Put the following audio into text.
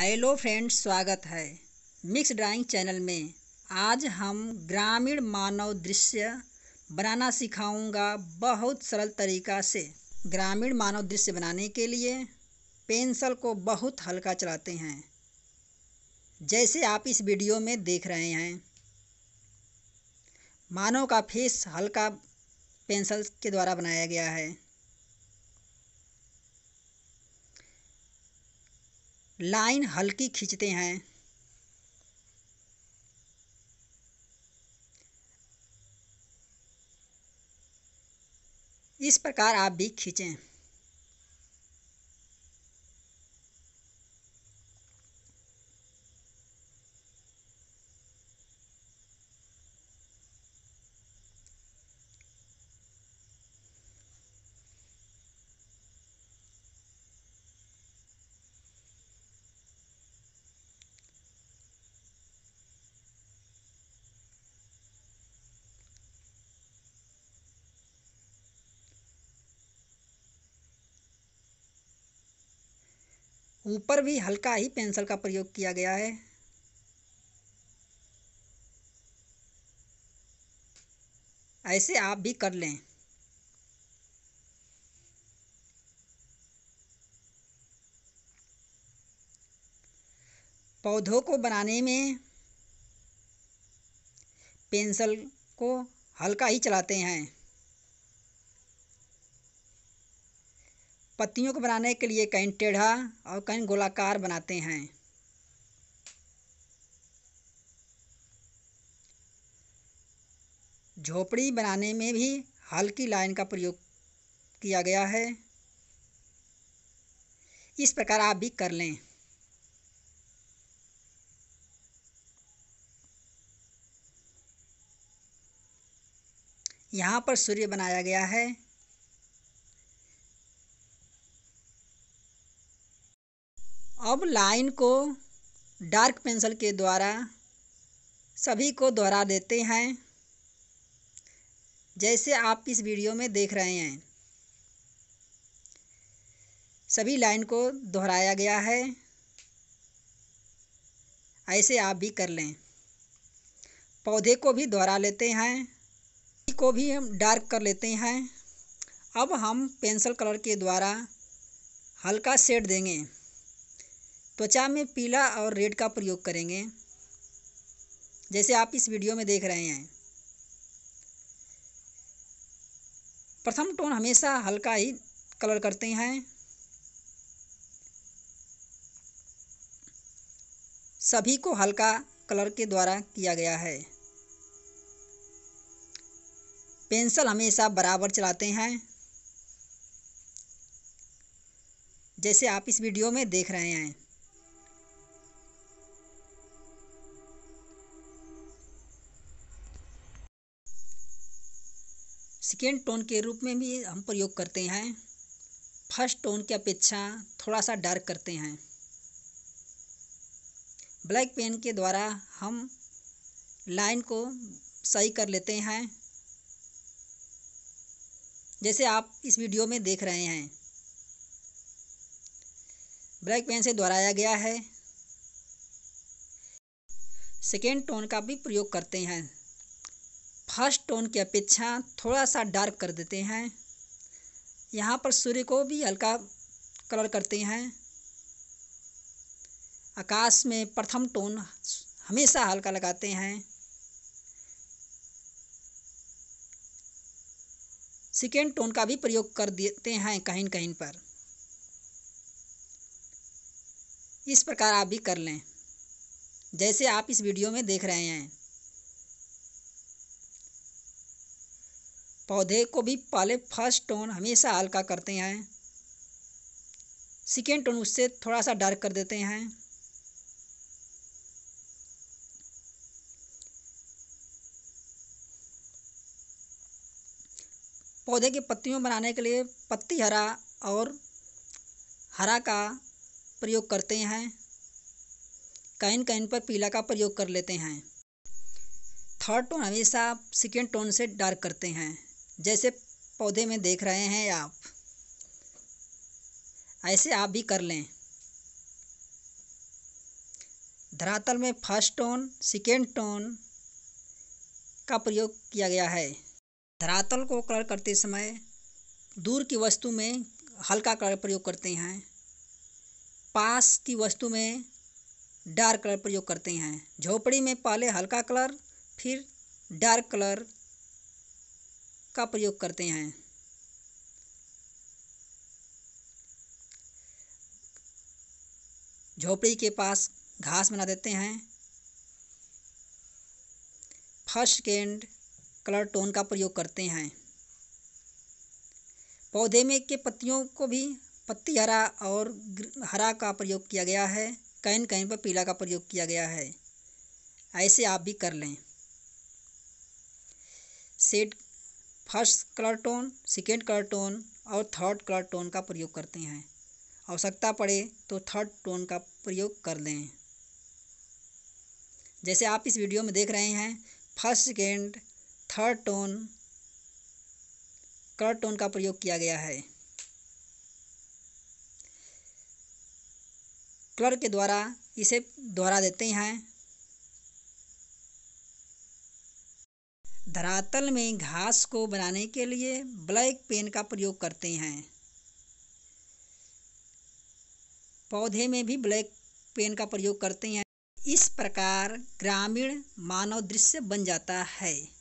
hello friends स्वागत है mix drawing channel में आज हम ग्रामीण मानव दृश्य बनाना सिखाऊंगा बहुत सरल तरीका से ग्रामीण मानव दृश्य बनाने के लिए पेंसिल को बहुत हल्का चलाते हैं जैसे आप इस वीडियो में देख रहे हैं मानव का फेस हल्का पेंसिल के द्वारा बनाया गया है लाइन हल्की खींचते हैं इस प्रकार आप भी खींचें ऊपर भी हल्का ही पेंसिल का प्रयोग किया गया है ऐसे आप भी कर लें पौधों को बनाने में पेंसिल को हल्का ही चलाते हैं पत्तियों को बनाने के लिए कहीं टेढ़ा और कहीं गोलाकार बनाते हैं झोपड़ी बनाने में भी हल्की लाइन का प्रयोग किया गया है इस प्रकार आप भी कर लें यहाँ पर सूर्य बनाया गया है अब लाइन को डार्क पेंसिल के द्वारा सभी को दोहरा देते हैं जैसे आप इस वीडियो में देख रहे हैं सभी लाइन को दोहराया गया है ऐसे आप भी कर लें पौधे को भी दोहरा लेते हैं को भी हम डार्क कर लेते हैं अब हम पेंसिल कलर के द्वारा हल्का शेड देंगे त्वचा में पीला और रेड का प्रयोग करेंगे जैसे आप इस वीडियो में देख रहे हैं प्रथम टोन हमेशा हल्का ही कलर करते हैं सभी को हल्का कलर के द्वारा किया गया है पेंसिल हमेशा बराबर चलाते हैं जैसे आप इस वीडियो में देख रहे हैं सेकेंड टोन के रूप में भी हम प्रयोग करते हैं फर्स्ट टोन की अपेक्षा थोड़ा सा डार्क करते हैं ब्लैक पेन के द्वारा हम लाइन को सही कर लेते हैं जैसे आप इस वीडियो में देख रहे हैं ब्लैक पेन से दोहराया गया है सेकेंड टोन का भी प्रयोग करते हैं फर्स्ट टोन की अपेक्षा थोड़ा सा डार्क कर देते हैं यहाँ पर सूर्य को भी हल्का कलर करते हैं आकाश में प्रथम टोन हमेशा हल्का लगाते हैं सेकेंड टोन का भी प्रयोग कर देते हैं कहीं कहीं पर इस प्रकार आप भी कर लें जैसे आप इस वीडियो में देख रहे हैं पौधे को भी पहले फर्स्ट टोन हमेशा हल्का करते हैं सेकेंड टोन उससे थोड़ा सा डार्क कर देते हैं पौधे की पत्तियों बनाने के लिए पत्ती हरा और हरा का प्रयोग करते हैं कहीं कहीं पर पीला का प्रयोग कर लेते हैं थर्ड टोन हमेशा सेकेंड टोन से डार्क करते हैं जैसे पौधे में देख रहे हैं आप ऐसे आप भी कर लें धरातल में फर्स्ट टोन सेकेंड टोन का प्रयोग किया गया है धरातल को कलर करते समय दूर की वस्तु में हल्का कलर प्रयोग करते हैं पास की वस्तु में डार्क कलर प्रयोग करते हैं झोपड़ी में पहले हल्का कलर फिर डार्क कलर का प्रयोग करते हैं झोपड़ी के पास घास बना देते हैं फर्स्ट गेंड कलर टोन का प्रयोग करते हैं पौधे में के पत्तियों को भी पत्ती हरा और हरा का प्रयोग किया गया है कहीं कहीं पर पीला का प्रयोग किया गया है ऐसे आप भी कर लें set first colour tone second colour tone और थर्ड कलर टोन का प्रयोग करते हैं आवश्यकता पड़े तो थर्ड टोन का प्रयोग कर लें जैसे आप इस वीडियो में देख रहे हैं first second third tone colour tone का प्रयोग किया गया है कलर के द्वारा इसे दोहरा देते हैं धरातल में घास को बनाने के लिए ब्लैक पेन का प्रयोग करते हैं पौधे में भी ब्लैक पेन का प्रयोग करते हैं इस प्रकार ग्रामीण मानव दृश्य बन जाता है